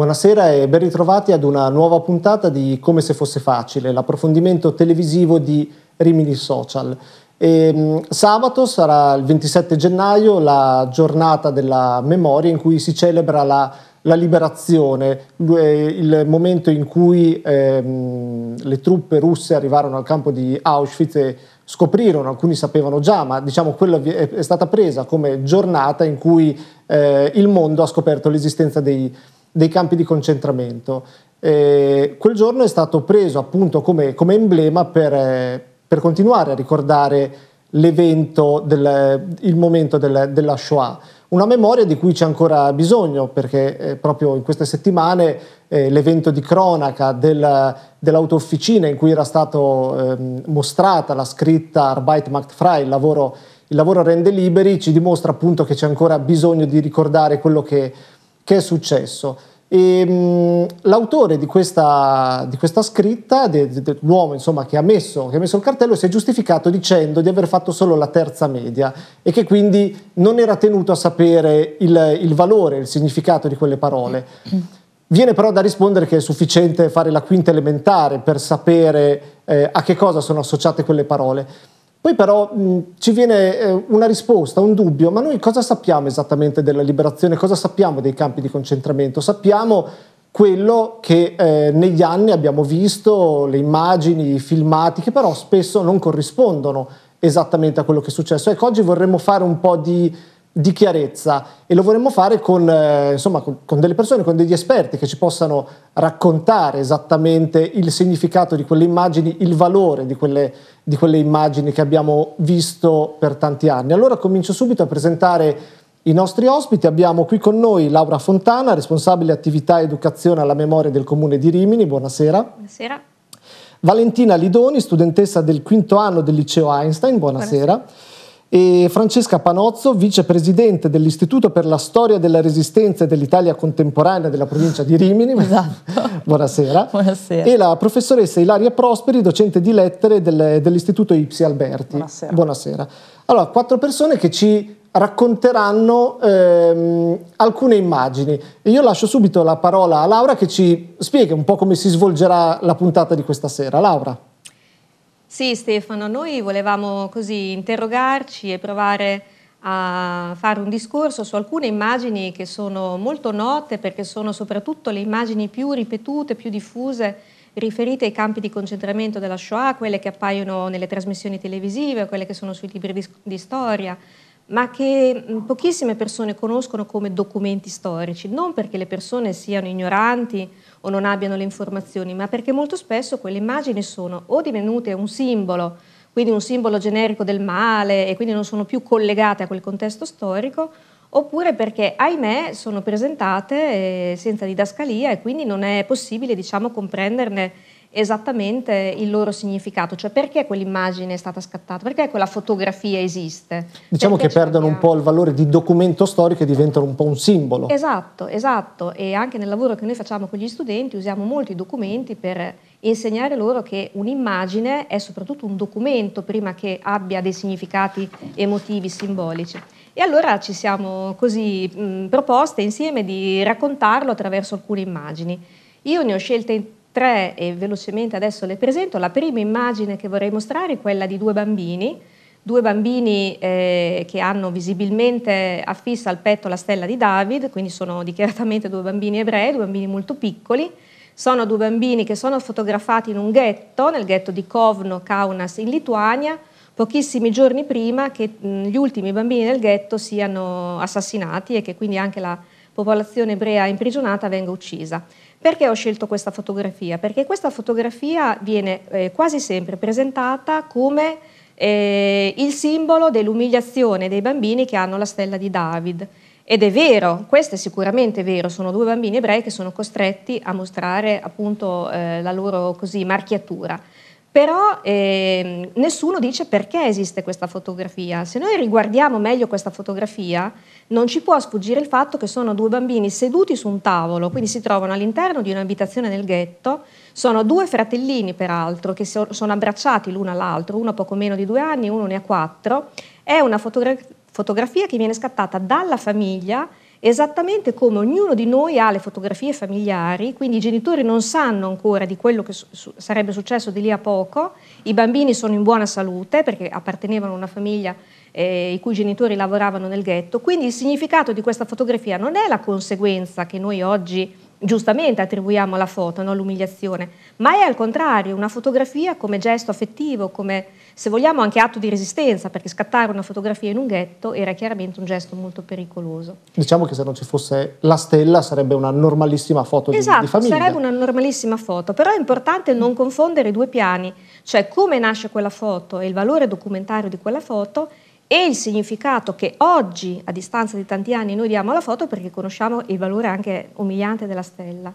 Buonasera e ben ritrovati ad una nuova puntata di Come se fosse facile, l'approfondimento televisivo di Rimini Social. E, ehm, sabato sarà il 27 gennaio la giornata della memoria in cui si celebra la, la liberazione, il momento in cui ehm, le truppe russe arrivarono al campo di Auschwitz e scoprirono, alcuni sapevano già, ma diciamo quella è, stata presa come giornata in cui eh, il mondo ha scoperto l'esistenza dei dei campi di concentramento. Eh, quel giorno è stato preso appunto come, come emblema per, eh, per, continuare a ricordare l'evento, del, il momento del, della Shoah. Una memoria di cui c'è ancora bisogno perché eh, proprio in queste settimane eh, l'evento di cronaca del, dell'autofficina in cui era stata ehm, mostrata la scritta Arbeit macht frei, il lavoro, il lavoro rende liberi, ci dimostra appunto che c'è ancora bisogno di ricordare quello che che è successo. E, ehm, mh, l'autore di questa, di questa scritta, dell'uomo de, che, ha messo, che ha messo il cartello, si è giustificato dicendo di aver fatto solo la terza media e che quindi non era tenuto a sapere il, il valore, il significato di quelle parole. Viene però da rispondere che è sufficiente fare la quinta elementare per sapere eh, a che cosa sono associate quelle parole. Poi però mh, ci viene eh, una risposta, un dubbio, ma noi cosa sappiamo esattamente della liberazione, cosa sappiamo dei campi di concentramento? Sappiamo quello che eh, negli anni abbiamo visto, le immagini, i filmati, che però spesso non corrispondono esattamente a quello che è successo. Ecco, oggi vorremmo fare un po' di di chiarezza e lo vorremmo fare con, eh, insomma, con, con, delle persone, con degli esperti che ci possano raccontare esattamente il significato di quelle immagini, il valore di quelle, di quelle immagini che abbiamo visto per tanti anni. Allora comincio subito a presentare i nostri ospiti. Abbiamo qui con noi Laura Fontana, responsabile attività e educazione alla memoria del comune di Rimini. Buonasera. Buonasera. Valentina Lidoni, studentessa del quinto anno del liceo Einstein. Buonasera. Buonasera e Francesca Panozzo, vicepresidente dell'Istituto per la Storia della Resistenza e dell'Italia Contemporanea della provincia di Rimini. Esatto. Buonasera. Buonasera. E la professoressa Ilaria Prosperi, docente di lettere del, dell'Istituto Ipsi Alberti. Buonasera. Buonasera. Allora, quattro persone che ci racconteranno ehm, alcune immagini. E io lascio subito la parola a Laura che ci spiega un po' come si svolgerà la puntata di questa sera. Laura. Sì Stefano, noi volevamo così interrogarci e provare a fare un discorso su alcune immagini che sono molto note perché sono soprattutto le immagini più ripetute, più diffuse riferite ai campi di concentramento della Shoah, quelle che appaiono nelle trasmissioni televisive, quelle che sono sui libri di, di storia, ma che mm, pochissime persone conoscono come documenti storici, non perché le persone siano ignoranti o non abbiano le informazioni, ma perché molto spesso quelle immagini sono o divenute un simbolo, quindi un simbolo generico del male e quindi non sono più collegate a quel contesto storico, oppure perché, ahimè, sono presentate eh, senza didascalia e quindi non è possibile diciamo, comprenderne esattamente il loro significato, cioè perché quell'immagine è stata scattata, perché quella fotografia esiste. Diciamo perché che perdono abbiamo... un po' il valore di documento storico e diventano un po' un simbolo. Esatto, esatto, e anche nel lavoro che noi facciamo con gli studenti usiamo molti documenti per insegnare loro che un'immagine è soprattutto un documento prima che abbia dei significati emotivi, simbolici. E allora ci siamo così mh, proposte insieme di raccontarlo attraverso alcune immagini. Io ne ho scelte tre e velocemente adesso le presento. La prima immagine che vorrei mostrare è quella di due bambini, due bambini eh, che hanno visibilmente affissa al petto la stella di David, quindi sono dichiaratamente due bambini ebrei, due bambini molto piccoli. Sono due bambini che sono fotografati in un ghetto, nel ghetto di Kovno, Kaunas, in Lituania, pochissimi giorni prima che gli ultimi bambini del ghetto siano assassinati e che quindi anche la popolazione ebrea imprigionata venga uccisa. Perché ho scelto questa fotografia? Perché questa fotografia viene eh, quasi sempre presentata come eh, il simbolo dell'umiliazione dei bambini che hanno la stella di David. Ed è vero, questo è sicuramente vero, sono due bambini ebrei che sono costretti a mostrare appunto eh, la loro così, marchiatura. Però eh, nessuno dice perché esiste questa fotografia. Se noi riguardiamo meglio questa fotografia, non ci può sfuggire il fatto che sono due bambini seduti su un tavolo, quindi si trovano all'interno di un'abitazione nel ghetto, sono due fratellini peraltro che sono abbracciati l'uno all'altro, uno ha poco meno di due anni, uno ne ha quattro. È una fotogra- fotografia che viene scattata dalla famiglia Esattamente come ognuno di noi ha le fotografie familiari, quindi i genitori non sanno ancora di quello che su- sarebbe successo di lì a poco, i bambini sono in buona salute perché appartenevano a una famiglia eh, i cui genitori lavoravano nel ghetto, quindi il significato di questa fotografia non è la conseguenza che noi oggi giustamente attribuiamo alla foto, no? l'umiliazione, ma è al contrario una fotografia come gesto affettivo, come se vogliamo anche atto di resistenza, perché scattare una fotografia in un ghetto era chiaramente un gesto molto pericoloso. Diciamo che se non ci fosse la stella sarebbe una normalissima foto esatto, di, di esatto, famiglia. Esatto, sarebbe una normalissima foto, però è importante non confondere i due piani, cioè come nasce quella foto e il valore documentario di quella foto e il significato che oggi, a distanza di tanti anni, noi diamo alla foto perché conosciamo il valore anche umiliante della stella.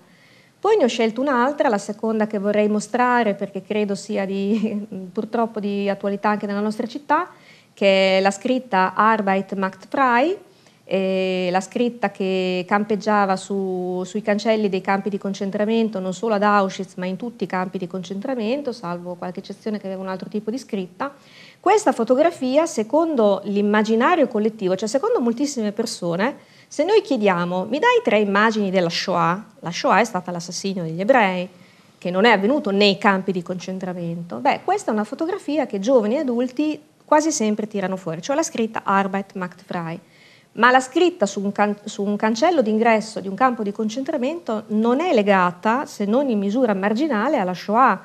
Poi ne ho scelto un'altra, la seconda che vorrei mostrare perché credo sia di, purtroppo di attualità anche nella nostra città, che è la scritta Arbeit macht frei, eh, la scritta che campeggiava su, sui cancelli dei campi di concentramento, non solo ad Auschwitz ma in tutti i campi di concentramento, salvo qualche eccezione che aveva un altro tipo di scritta, questa fotografia, secondo l'immaginario collettivo, cioè secondo moltissime persone, se noi chiediamo mi dai tre immagini della Shoah, la Shoah è stata l'assassinio degli ebrei, che non è avvenuto nei campi di concentramento, beh, questa è una fotografia che giovani e adulti quasi sempre tirano fuori, cioè la scritta Arbeit macht frei. Ma la scritta su un, can- su un cancello d'ingresso di un campo di concentramento non è legata, se non in misura marginale, alla Shoah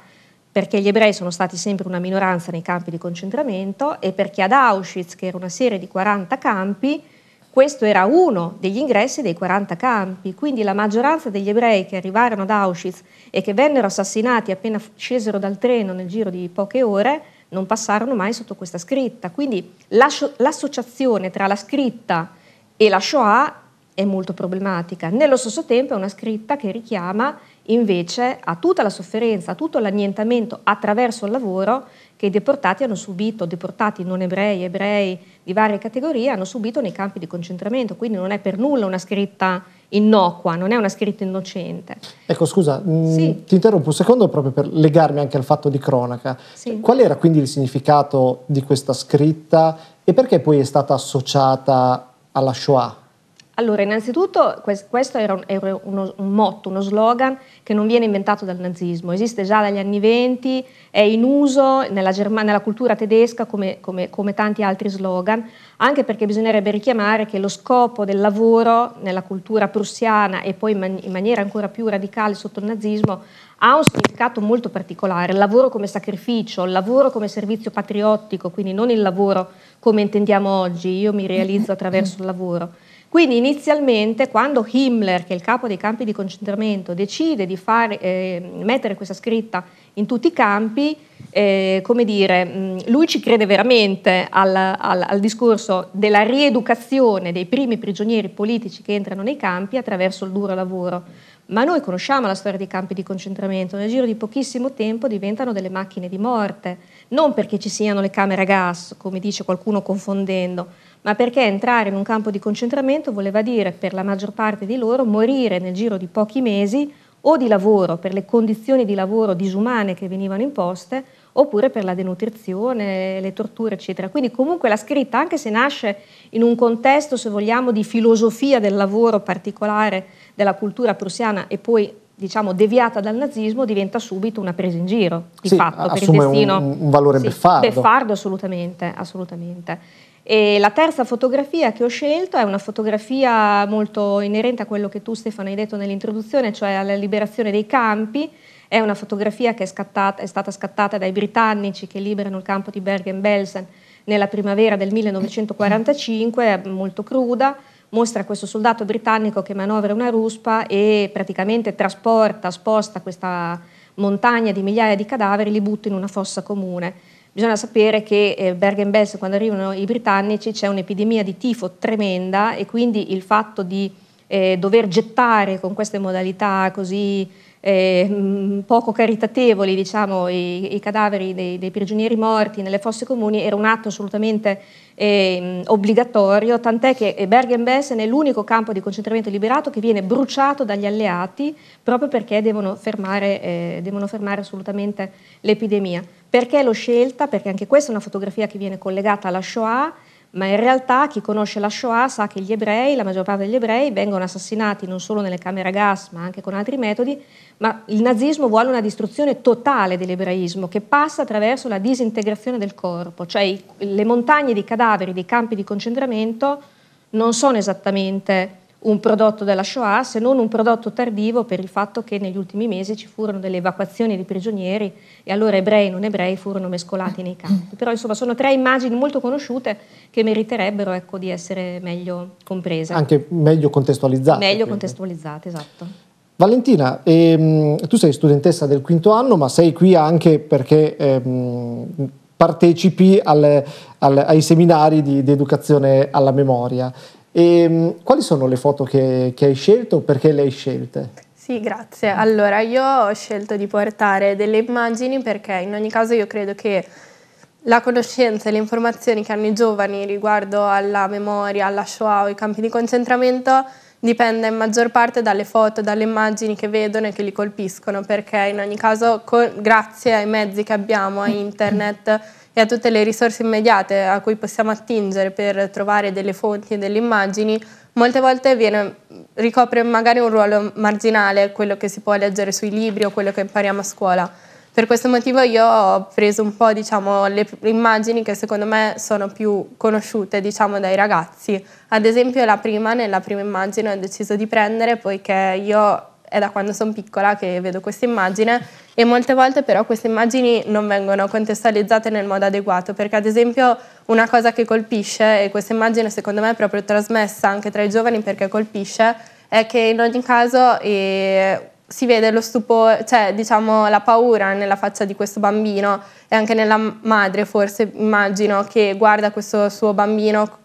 perché gli ebrei sono stati sempre una minoranza nei campi di concentramento e perché ad Auschwitz, che era una serie di 40 campi, questo era uno degli ingressi dei 40 campi, quindi la maggioranza degli ebrei che arrivarono ad Auschwitz e che vennero assassinati appena scesero dal treno nel giro di poche ore, non passarono mai sotto questa scritta. Quindi l'associazione tra la scritta e la Shoah è molto problematica. Nello stesso tempo è una scritta che richiama invece a tutta la sofferenza, a tutto l'annientamento attraverso il lavoro che i deportati hanno subito, deportati non ebrei, ebrei di varie categorie, hanno subito nei campi di concentramento. Quindi non è per nulla una scritta innocua, non è una scritta innocente. Ecco, scusa, mm, sì. mh, ti interrompo un secondo proprio per legarmi anche al fatto di cronaca. Sì. Qual era quindi il significato di questa scritta e perché poi è stata associata alla Shoah? Allora, innanzitutto questo era, un, era uno, un, motto, uno slogan che non viene inventato dal nazismo, esiste già dagli anni venti, è in uso nella, Germania, nella cultura tedesca come, come, come, tanti altri slogan, anche perché bisognerebbe richiamare che lo scopo del lavoro nella cultura prussiana e poi in, man- in maniera ancora più radicale sotto il nazismo ha un significato molto particolare, il lavoro come sacrificio, il lavoro come servizio patriottico, quindi non il lavoro come intendiamo oggi, io mi realizzo attraverso il lavoro quindi inizialmente quando Himmler, che è il capo dei campi di concentramento, decide di fare, eh, mettere questa scritta in tutti i campi, eh, come dire, mm, lui ci crede veramente al, al, al, discorso della rieducazione dei primi prigionieri politici che entrano nei campi attraverso il duro lavoro. Ma noi conosciamo la storia dei campi di concentramento, nel giro di pochissimo tempo diventano delle macchine di morte, non perché ci siano le camere a gas, come dice qualcuno confondendo, ma perché entrare in un campo di concentramento voleva dire per la maggior parte di loro morire nel giro di pochi mesi o di lavoro per le condizioni di lavoro disumane che venivano imposte oppure per la denutrizione, le torture eccetera. Quindi comunque la scritta, anche se nasce in un contesto se vogliamo di filosofia del lavoro particolare della cultura prussiana e poi diciamo deviata dal nazismo diventa subito una presa in giro di sì, fatto per il destino. Un, un valore sì, beffardo. Beffardo assolutamente, assolutamente. E la terza fotografia che ho scelto è una fotografia molto inerente a quello che tu Stefano hai detto nell'introduzione, cioè alla liberazione dei campi. È una fotografia che è, scattata, è stata scattata dai britannici che liberano il campo di Bergen-Belsen nella primavera del 1945, è molto cruda, mostra questo soldato britannico che manovra una ruspa e praticamente trasporta, sposta questa montagna di migliaia di cadaveri, e li butta in una fossa comune. Bisogna sapere che eh, Bergen-Belsen, quando arrivano i britannici, c'è un'epidemia di tifo tremenda e quindi il fatto di eh, dover gettare con queste modalità così eh, mm, poco caritatevoli diciamo, i, i cadaveri dei, dei, prigionieri morti nelle fosse comuni era un atto assolutamente eh, obbligatorio, tant'è che eh, Bergen-Belsen è l'unico campo di concentramento liberato che viene bruciato dagli alleati proprio perché devono fermare, eh, devono fermare assolutamente l'epidemia. Perché l'ho scelta? Perché anche questa è una fotografia che viene collegata alla Shoah ma in realtà chi conosce la Shoah sa che gli ebrei, la maggior parte degli ebrei, vengono assassinati non solo nelle camere a gas, ma anche con altri metodi, ma il nazismo vuole una distruzione totale dell'ebraismo che passa attraverso la disintegrazione del corpo, cioè le montagne di cadaveri dei campi di concentramento non sono esattamente un prodotto della Shoah, se non un prodotto tardivo per il fatto che negli ultimi mesi ci furono delle evacuazioni di prigionieri e allora ebrei e non ebrei furono mescolati nei campi. Però insomma sono tre immagini molto conosciute che meriterebbero ecco, di essere meglio comprese. Anche meglio contestualizzate. Meglio quindi. contestualizzate, esatto. Valentina, ehm, tu sei studentessa del quinto anno, ma sei qui anche perché ehm, partecipi al, al, ai seminari di, di educazione alla memoria. E, ehm, quali sono le foto che, che hai scelto o perché le hai scelte? Sì, grazie. Allora, io ho scelto di portare delle immagini perché in ogni caso io credo che la conoscenza e le informazioni che hanno i giovani riguardo alla memoria, alla Shoah o ai campi di concentramento dipenda in maggior parte dalle foto, dalle immagini che vedono e che li colpiscono, perché in ogni caso, co- grazie ai mezzi che abbiamo, a internet, e a tutte le risorse immediate a cui possiamo attingere per trovare delle fonti e delle immagini, molte volte viene, ricopre magari un ruolo marginale quello che si può leggere sui libri o quello che impariamo a scuola. Per questo motivo io ho preso un po' diciamo, le immagini che secondo me sono più conosciute diciamo, dai ragazzi. Ad esempio la prima, nella prima immagine ho deciso di prendere poiché io è da quando sono piccola che vedo questa immagine e molte volte però queste immagini non vengono contestualizzate nel modo adeguato perché ad esempio una cosa che colpisce e questa immagine secondo me è proprio trasmessa anche tra i giovani perché colpisce è che in ogni caso eh, si vede lo stupore, cioè diciamo la paura nella faccia di questo bambino e anche nella madre forse immagino che guarda questo suo bambino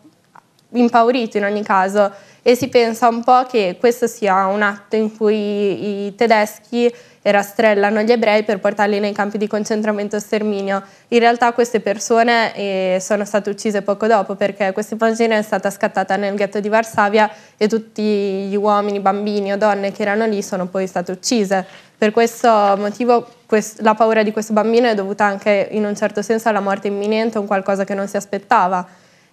impaurito in ogni caso e si pensa un po' che questo sia un atto in cui i tedeschi rastrellano gli ebrei per portarli nei campi di concentramento e sterminio. In realtà queste persone eh, sono state uccise poco dopo perché questa immagine è stata scattata nel ghetto di Varsavia e tutti gli uomini, bambini o donne che erano lì sono poi state uccise. Per questo motivo quest- la paura di questo bambino è dovuta anche in un certo senso alla morte imminente o un qualcosa che non si aspettava.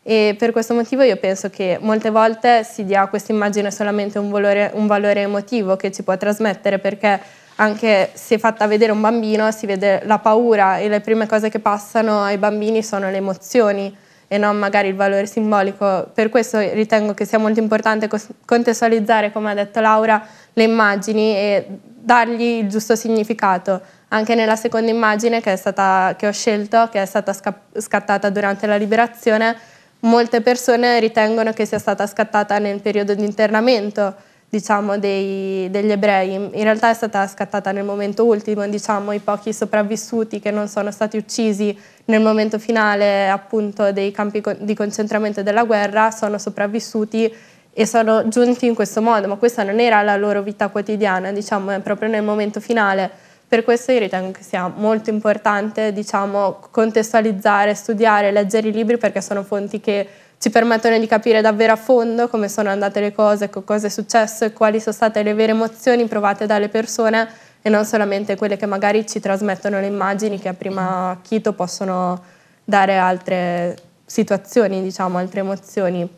E per questo motivo io penso che molte volte si dia a questa immagine solamente un valore, un valore, emotivo che ci può trasmettere perché anche se fatta vedere un bambino si vede la paura e le prime cose che passano ai bambini sono le emozioni e non magari il valore simbolico. Per questo ritengo che sia molto importante contestualizzare, come ha detto Laura, le immagini e dargli il giusto significato. Anche nella seconda immagine che, stata, che ho scelto, che è stata scattata durante la liberazione, molte persone ritengono che sia stata scattata nel periodo di internamento diciamo, dei, degli ebrei. In realtà è stata scattata nel momento ultimo, diciamo, i pochi sopravvissuti che non sono stati uccisi nel momento finale appunto, dei campi di concentramento della guerra sono sopravvissuti e sono giunti in questo modo, ma questa non era la loro vita quotidiana, diciamo, è proprio nel momento finale per questo io ritengo che sia molto importante diciamo, contestualizzare, studiare, leggere i libri perché sono fonti che ci permettono di capire davvero a fondo come sono andate le cose, cosa è successo e quali sono state le vere emozioni provate dalle persone e non solamente quelle che magari ci trasmettono le immagini che a prima chito possono dare altre situazioni, diciamo, altre emozioni.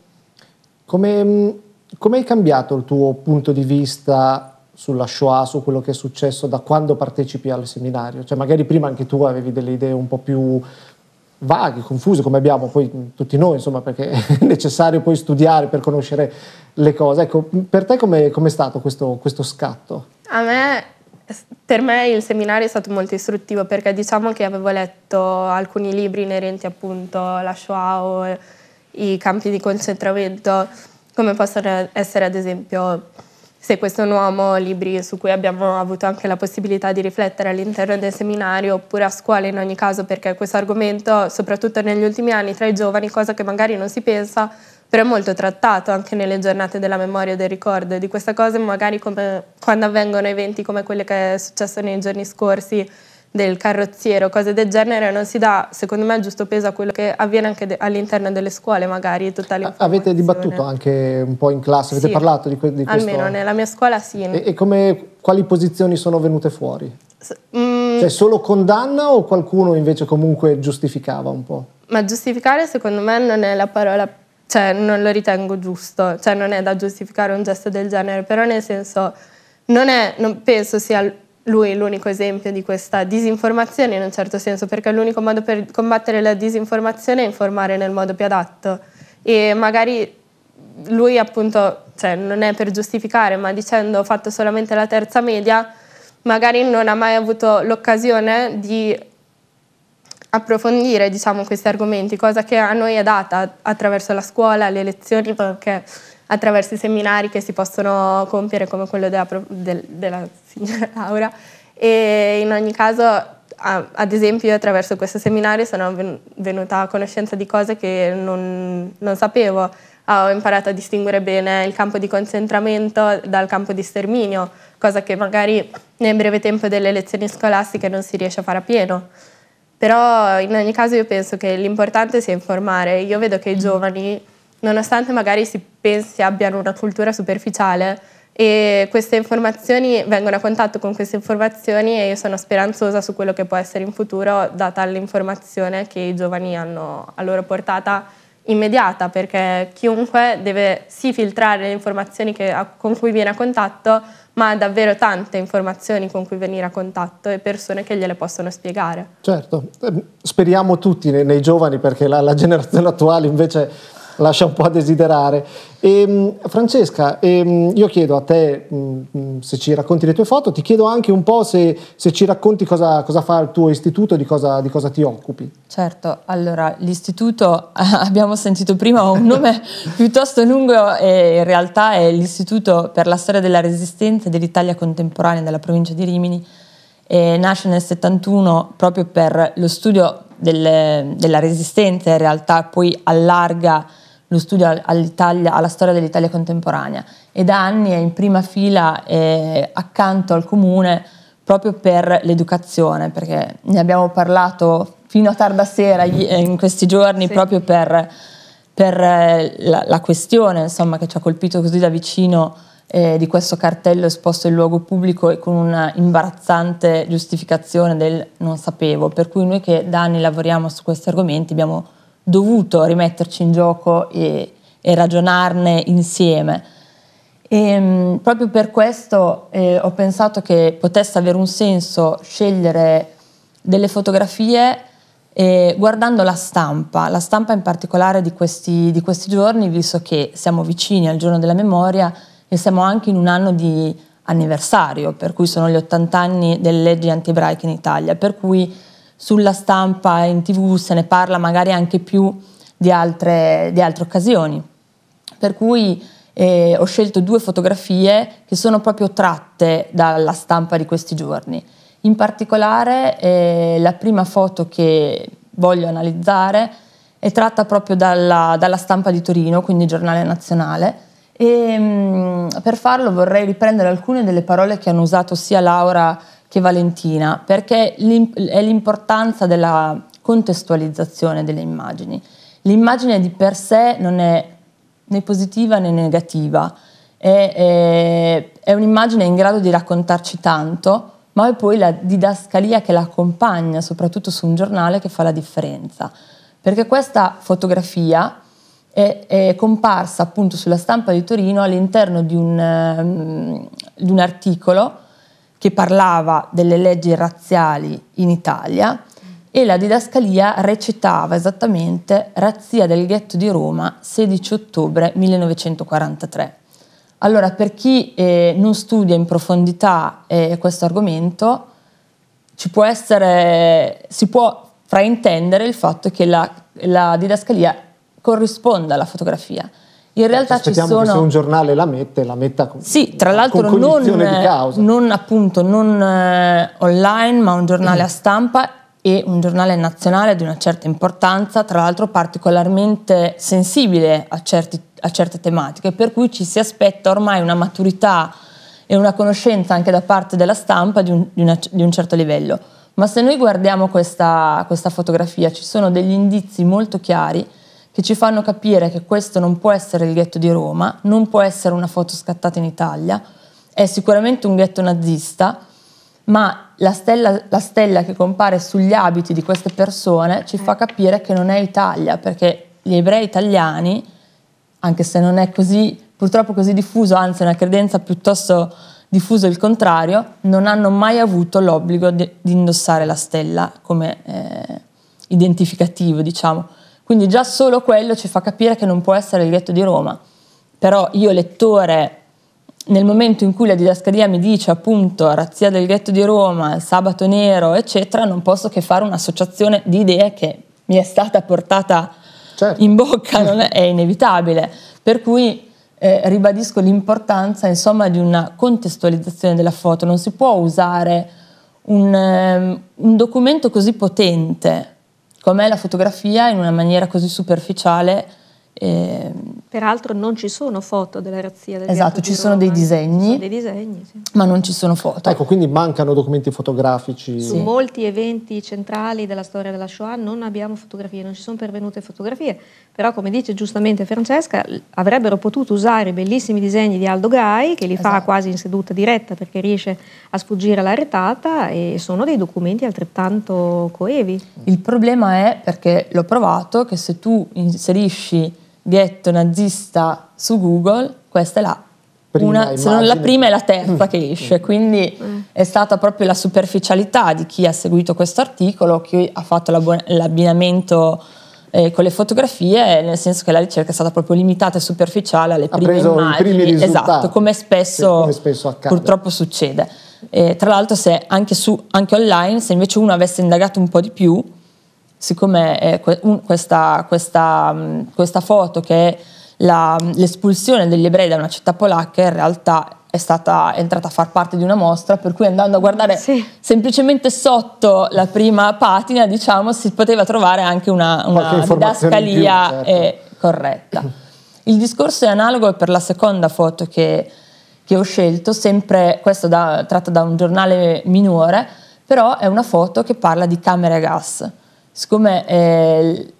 Come, come è cambiato il tuo punto di vista sulla Shoah, su quello che è successo da quando partecipi al seminario. Cioè, magari prima anche tu avevi delle idee un po' più vaghe, confuse, come abbiamo poi tutti noi, insomma, perché è necessario poi studiare per conoscere le cose. Ecco, per te come è stato questo, questo scatto? A me per me il seminario è stato molto istruttivo perché diciamo che avevo letto alcuni libri inerenti appunto alla Shoah o i campi di concentramento, come possono essere ad esempio se questo è un uomo, libri su cui abbiamo avuto anche la possibilità di riflettere all'interno del seminario oppure a scuola in ogni caso, perché questo argomento, soprattutto negli ultimi anni tra i giovani, cosa che magari non si pensa, però è molto trattato anche nelle giornate della memoria e del ricordo. Di questa cosa magari come, quando avvengono eventi come quelli che è successo nei giorni scorsi, del carrozziero, cose del genere, non si dà, secondo me, il giusto peso a quello che avviene anche de- all'interno delle scuole, magari. avete dibattuto anche un po' in classe, avete sì, parlato di, que- di questo? Almeno nella mia scuola sì. E, e come, quali posizioni sono venute fuori? S- mm. Cioè solo condanna o qualcuno invece comunque giustificava un po'? Ma giustificare secondo me non è la parola, cioè non lo ritengo giusto, cioè non è da giustificare un gesto del genere, però nel senso non è, non penso sia lui è l'unico esempio di questa disinformazione in un certo senso, perché l'unico modo per combattere la disinformazione è informare nel modo più adatto. E magari lui appunto, cioè, non è per giustificare, ma dicendo ho fatto solamente la terza media, magari non ha mai avuto l'occasione di approfondire diciamo, questi argomenti, cosa che a noi è data attraverso la scuola, le lezioni, perché attraverso i seminari che si possono compiere come quello della, del, della signora Laura e in ogni caso ad esempio io attraverso questo seminario sono venuta a conoscenza di cose che non, non sapevo ah, ho imparato a distinguere bene il campo di concentramento dal campo di sterminio cosa che magari nel breve tempo delle lezioni scolastiche non si riesce a fare a pieno però in ogni caso io penso che l'importante sia informare io vedo che i mm. giovani nonostante magari si pensi abbiano una cultura superficiale e queste informazioni vengono a contatto con queste informazioni e io sono speranzosa su quello che può essere in futuro data l'informazione che i giovani hanno a loro portata immediata perché chiunque deve sì filtrare le informazioni che, con cui viene a contatto ma ha davvero tante informazioni con cui venire a contatto e persone che gliele possono spiegare. Certo, ehm, speriamo tutti nei, nei giovani perché la, la generazione attuale invece lascia un po' a desiderare. E, ehm, Francesca, ehm, io chiedo a te mm, mm, se ci racconti le tue foto, ti chiedo anche un po' se, se ci racconti cosa, cosa, fa il tuo istituto, di cosa, di cosa ti occupi. Certo, allora l'istituto, abbiamo sentito prima un nome piuttosto lungo e in realtà è l'Istituto per la storia della resistenza dell'Italia contemporanea della provincia di Rimini. E nasce nel 71 proprio per lo studio delle, della resistenza, in realtà poi allarga lo studio alla storia dell'Italia contemporanea e da anni è in prima fila eh, accanto al comune proprio per l'educazione, perché ne abbiamo parlato fino a tarda sera eh, in questi giorni sì. proprio per, per eh, la, la, questione insomma, che ci ha colpito così da vicino eh, di questo cartello esposto in luogo pubblico e con una imbarazzante giustificazione del non sapevo, per cui noi che da anni lavoriamo su questi argomenti abbiamo dovuto rimetterci in gioco e, e ragionarne insieme. E, ehm, mh, proprio per questo eh, ho pensato che potesse avere un senso scegliere delle fotografie eh, guardando la stampa, la stampa in particolare di questi, di questi giorni, visto che siamo vicini al giorno della memoria e siamo anche in un anno di anniversario, per cui sono gli 80 anni delle leggi anti-ebraiche in Italia, per cui sulla stampa e in tv se ne parla magari anche più di altre, di altre occasioni. Per cui eh, ho scelto due fotografie che sono proprio tratte dalla stampa di questi giorni. In particolare eh, la prima foto che voglio analizzare è tratta proprio dalla, dalla stampa di Torino, quindi giornale nazionale, e mh, mm, per farlo vorrei riprendere alcune delle parole che hanno usato sia Laura che Valentina, perché è l'importanza della contestualizzazione delle immagini. L'immagine di per sé non è né positiva né negativa, è, è, è un'immagine in grado di raccontarci tanto, ma è poi la didascalia che la accompagna, soprattutto su un giornale, che fa la differenza. Perché questa fotografia è, è comparsa appunto sulla stampa di Torino all'interno di un, um, di un articolo che parlava delle leggi razziali in Italia e la didascalia recitava esattamente Razzia del ghetto di Roma 16 ottobre 1943. Allora, per chi eh, non studia in profondità eh, questo argomento, può essere, si può fraintendere il fatto che la, la didascalia corrisponda alla fotografia. In realtà ci sono... che se un giornale la mette, la metta con Sì, tra l'altro non, non, appunto, non eh, online, ma un giornale mm. a stampa e un giornale nazionale di una certa importanza, tra l'altro particolarmente sensibile a, certi, a certe tematiche, per cui ci si aspetta ormai una maturità e una conoscenza anche da parte della stampa di un, di una, di un certo livello. Ma se noi guardiamo questa, questa fotografia ci sono degli indizi molto chiari che ci fanno capire che questo non può essere il ghetto di Roma, non può essere una foto scattata in Italia, è sicuramente un ghetto nazista, ma la stella, la stella che compare sugli abiti di queste persone ci fa eh. capire che non è Italia, perché gli ebrei italiani, anche se non è così, purtroppo così diffuso, anzi è una credenza piuttosto diffuso il contrario, non hanno mai avuto l'obbligo di indossare la stella come eh, identificativo, diciamo. Quindi già solo quello ci fa capire che non può essere il ghetto di Roma. Però io lettore, nel momento in cui la didascalia mi dice appunto razzia del ghetto di Roma, sabato nero, eccetera, non posso che fare un'associazione di idee che mi è stata portata certo. in bocca, è, è, inevitabile. Per cui eh, ribadisco l'importanza insomma di una contestualizzazione della foto, non si può usare un, um, un documento così potente com'è la fotografia in una maniera così superficiale e... Ehm, Peraltro non ci sono foto della razzia del Esatto, ci sono, disegni, ci sono dei disegni, sì. ma non ci sono foto. Ecco, quindi mancano documenti fotografici. Su sì. molti eventi centrali della storia della Shoah non abbiamo fotografie, non ci sono pervenute fotografie, però come dice giustamente Francesca, avrebbero potuto usare i bellissimi disegni di Aldo Gai, che li esatto. fa quasi in seduta diretta perché riesce a sfuggire alla retata e sono dei documenti altrettanto coevi. Il problema è, perché l'ho provato, che se tu inserisci bietto nazista su Google, questa è la una, se non la prima è la terza che esce, quindi eh. è stata proprio la superficialità di chi ha seguito questo articolo, chi ha fatto l'abbinamento eh, con le fotografie, nel senso che la ricerca è stata proprio limitata e superficiale alle prime ha prime immagini, esatto, come spesso, sì, come spesso purtroppo succede. Eh, tra l'altro se anche, su, anche online, se invece uno avesse indagato un po' di più, siccome un, questa, questa, mm, questa, foto che è la, mm, l'espulsione degli ebrei da una città polacca in realtà è stata è entrata a far parte di una mostra, per cui andando a guardare sì. semplicemente sotto la prima patina, diciamo, si poteva trovare anche una, una didascalia più, certo. corretta. Il discorso è analogo per la seconda foto che, che ho scelto, sempre questa tratta da un giornale minore, però è una foto che parla di camere a gas siccome eh,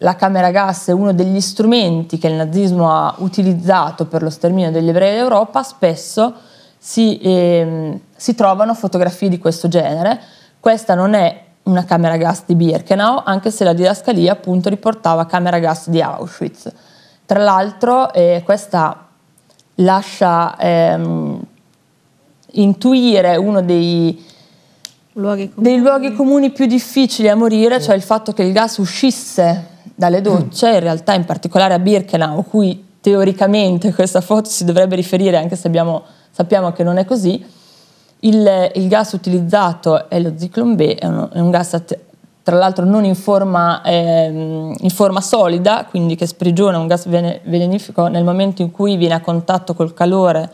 la camera gas è uno degli strumenti che il nazismo ha utilizzato per lo sterminio degli ebrei d'Europa, spesso si, eh, si trovano fotografie di questo genere. Questa non è una camera gas di Birkenau, anche se la didascalia appunto riportava camera gas di Auschwitz. Tra l'altro eh, questa lascia ehm, intuire uno dei, luoghi dei luoghi comuni più difficili a morire, cioè il fatto che il gas uscisse dalle docce, in realtà in particolare a Birkenau, cui teoricamente questa foto si dovrebbe riferire anche se abbiamo, sappiamo che non è così, il, il, gas utilizzato è lo ziclon B, è, uno, è un gas at- tra l'altro non in forma, ehm, in forma, solida, quindi che sprigiona un gas vene- velenifico nel momento in cui viene a contatto col calore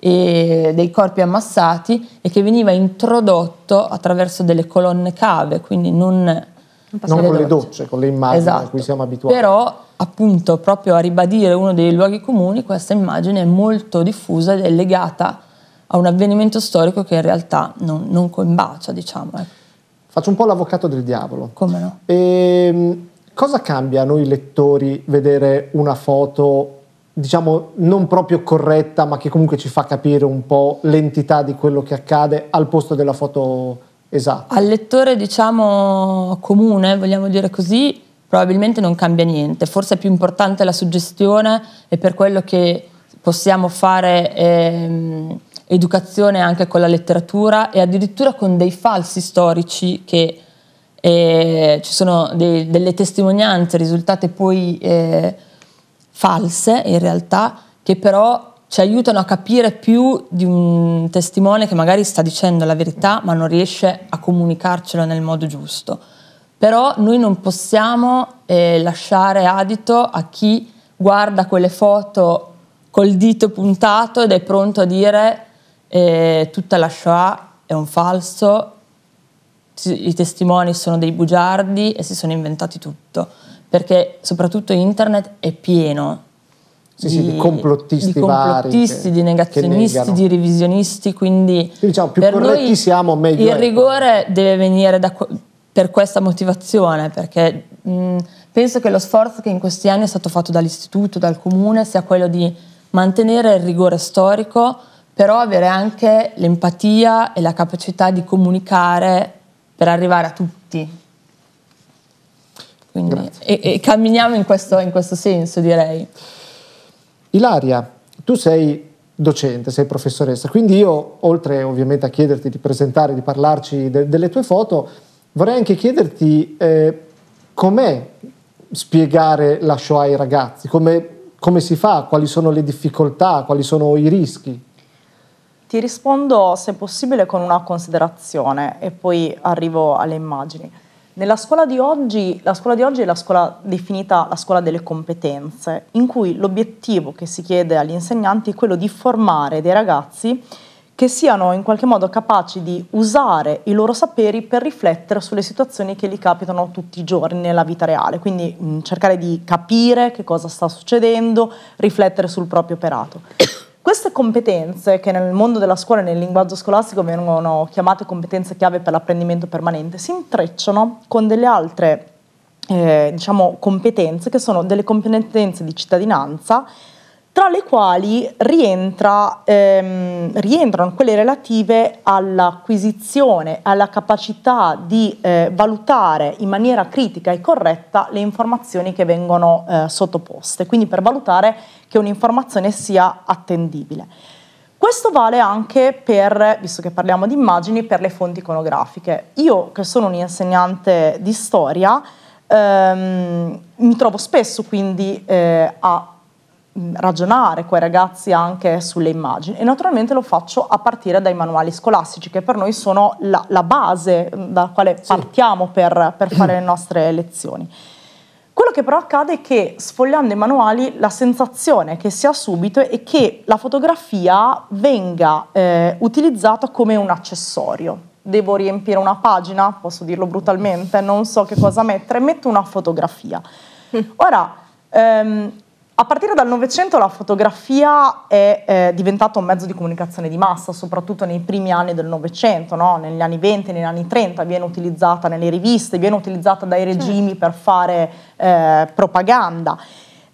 e dei corpi ammassati e che veniva introdotto attraverso delle colonne cave, quindi non, non con le docce, con le immagini esatto. a cui esatto. siamo abituati. Però appunto proprio a ribadire uno dei luoghi comuni questa immagine è molto diffusa ed è legata a un avvenimento storico che in realtà non, non combacia, diciamo. Ecco. Faccio un po' l'avvocato del diavolo. Come no? E, ehm, cosa cambia a noi lettori vedere una foto diciamo non proprio corretta, ma che comunque ci fa capire un po' l'entità di quello che accade al posto della foto esatta. Al lettore, diciamo, comune, vogliamo dire così, probabilmente non cambia niente, forse è più importante la suggestione e per quello che possiamo fare ehm, educazione anche con la letteratura e addirittura con dei falsi storici che eh, ci sono dei, delle testimonianze risultate poi eh, false in realtà che però ci aiutano a capire più di un testimone che magari sta dicendo la verità ma non riesce a comunicarcelo nel modo giusto. Però noi non possiamo eh, lasciare adito a chi guarda quelle foto col dito puntato ed è pronto a dire eh, tutta la Shoah è un falso, i testimoni sono dei bugiardi e si sono inventati tutto perché soprattutto internet è pieno sì, di, sì, di complottisti, di, complottisti vari, di negazionisti, di revisionisti, quindi, quindi diciamo, più per corretti noi siamo meglio. Il è. rigore deve venire da, per questa motivazione, perché mh, penso che lo sforzo che in questi anni è stato fatto dall'istituto, dal comune, sia quello di mantenere il rigore storico, però avere anche l'empatia e la capacità di comunicare per arrivare a tutti. Quindi, e, e, camminiamo in questo, in questo senso, direi. Ilaria, tu sei docente, sei professoressa, quindi io, oltre ovviamente a chiederti di presentare, di parlarci de- delle tue foto, vorrei anche chiederti eh, com'è spiegare la Shoah ai ragazzi, come, come si fa, quali sono le difficoltà, quali sono i rischi. Ti rispondo, se possibile, con una considerazione e poi arrivo alle immagini. Nella scuola di oggi, la scuola di oggi è la scuola definita la scuola delle competenze, in cui l'obiettivo che si chiede agli insegnanti è quello di formare dei ragazzi che siano in qualche modo capaci di usare i loro saperi per riflettere sulle situazioni che gli capitano tutti i giorni nella vita reale, quindi mh, mm, cercare di capire che cosa sta succedendo, riflettere sul proprio operato. Queste competenze, che nel mondo della scuola e nel linguaggio scolastico vengono chiamate competenze chiave per l'apprendimento permanente, si intrecciano con delle altre eh, diciamo, competenze che sono delle competenze di cittadinanza tra le quali rientra, ehm, rientrano quelle relative all'acquisizione, alla capacità di eh, valutare in maniera critica e corretta le informazioni che vengono eh, sottoposte, quindi per valutare che un'informazione sia attendibile. Questo vale anche per, visto che parliamo di immagini, per le fonti iconografiche. Io che sono un insegnante di storia, ehm, mi trovo spesso quindi eh, a Mm, ragionare con i ragazzi anche sulle immagini e naturalmente lo faccio a partire dai manuali scolastici che per noi sono la, la base mm, dalla quale partiamo per, per fare le nostre lezioni. Quello che però accade è che sfogliando i manuali la sensazione che si ha subito è che la fotografia venga eh, utilizzata come un accessorio. Devo riempire una pagina, posso dirlo brutalmente, non so che cosa mettere, metto una fotografia. Mm. Ora, ehm, a partire dal Novecento la fotografia è eh, diventata un mezzo di comunicazione di massa, soprattutto nei primi anni del Novecento, no? negli anni 20, negli anni 30, viene utilizzata nelle riviste, viene utilizzata dai certo. regimi certo. per fare eh, propaganda.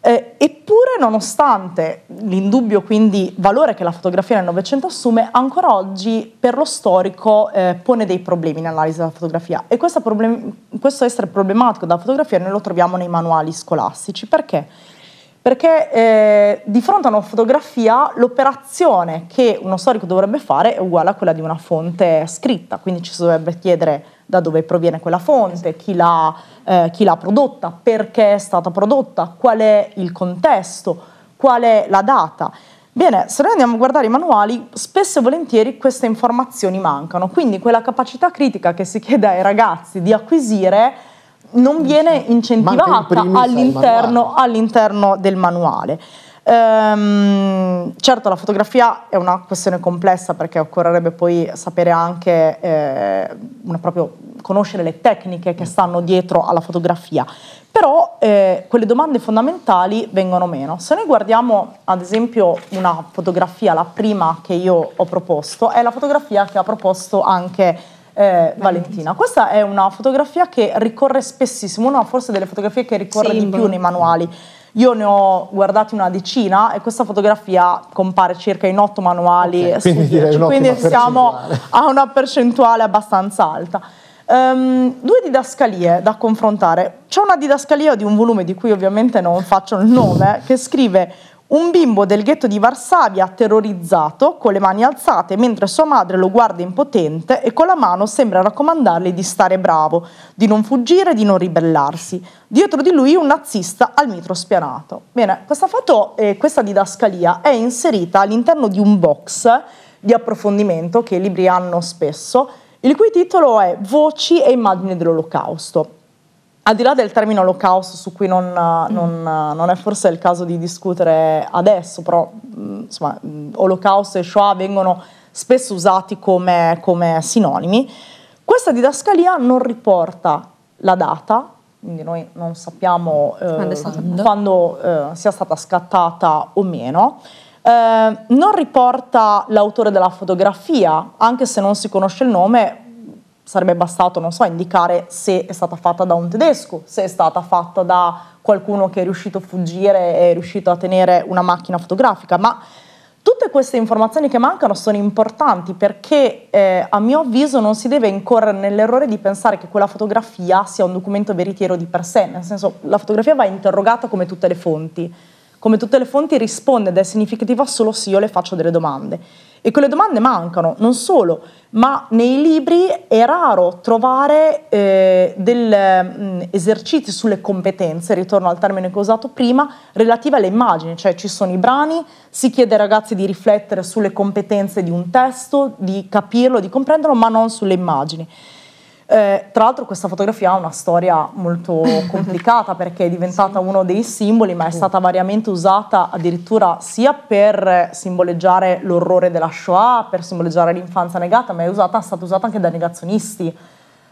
Eh, eppure, nonostante l'indubbio quindi valore che la fotografia nel Novecento assume, ancora oggi per lo storico eh, pone dei problemi nell'analisi della fotografia. E problem- questo essere problematico della fotografia noi lo troviamo nei manuali scolastici. Perché? perché eh, di fronte a una fotografia l'operazione che uno storico dovrebbe fare è uguale a quella di una fonte scritta, quindi ci si dovrebbe chiedere da dove proviene quella fonte, chi l'ha, eh, chi l'ha prodotta, perché è stata prodotta, qual è il contesto, qual è la data. Bene, se noi andiamo a guardare i manuali, spesso e volentieri queste informazioni mancano, quindi quella capacità critica che si chiede ai ragazzi di acquisire non viene incentivata all'interno, all'interno, del manuale. Ehm, certo la fotografia è una questione complessa perché occorrerebbe poi sapere anche eh, una, proprio conoscere le tecniche che mm. stanno dietro alla fotografia, però eh, quelle domande fondamentali vengono meno. Se noi guardiamo ad esempio una fotografia, la prima che io ho proposto, è la fotografia che ha proposto anche eh, Valentina. Questa è una fotografia che ricorre spessissimo, una forse delle fotografie che ricorre sì, di più nei manuali. Io ne ho guardati una decina e questa fotografia compare circa in otto manuali okay, quindi, direi, quindi siamo a una percentuale abbastanza alta. Um, due didascalie da confrontare. C'è una didascalia di un volume di cui ovviamente non faccio il nome che scrive un bimbo del ghetto di Varsavia terrorizzato, con le mani alzate, mentre sua madre lo guarda impotente e con la mano sembra raccomandargli di stare bravo, di non fuggire di non ribellarsi. Dietro di lui un nazista al mitro spianato. Bene, questa foto e questa didascalia è inserita all'interno di un box di approfondimento che i libri hanno spesso, il cui titolo è Voci e immagini dell'Olocausto al di là del termine olocausto su cui non, eh, mm. non, eh, non, è forse il caso di discutere adesso, però mm, insomma, mm, olocausto e Shoah vengono spesso usati come, come sinonimi, questa didascalia non riporta la data, quindi noi non sappiamo eh, quando, eh, sia stata scattata o meno, eh, non riporta l'autore della fotografia, anche se non si conosce il nome, sarebbe bastato, non so, indicare se è stata fatta da un tedesco, se è stata fatta da qualcuno che è riuscito a fuggire e è riuscito a tenere una macchina fotografica, ma tutte queste informazioni che mancano sono importanti perché eh, a mio avviso non si deve incorrere nell'errore di pensare che quella fotografia sia un documento veritiero di per sé, nel senso la fotografia va interrogata come tutte le fonti, come tutte le fonti risponde ed è significativa solo se io le faccio delle domande e quelle domande mancano, non solo, ma nei libri è raro trovare eh, degli eh, mm, esercizi sulle competenze, ritorno al termine che ho usato prima, relative alle immagini, cioè ci sono i brani, si chiede ai ragazzi di riflettere sulle competenze di un testo, di capirlo, di comprenderlo, ma non sulle immagini. Eh, tra l'altro questa fotografia ha una storia molto complicata perché è diventata sì. uno dei simboli, ma è stata variamente usata addirittura sia per simboleggiare l'orrore della Shoah, per simboleggiare l'infanzia negata, ma è, usata, è stata usata anche da negazionisti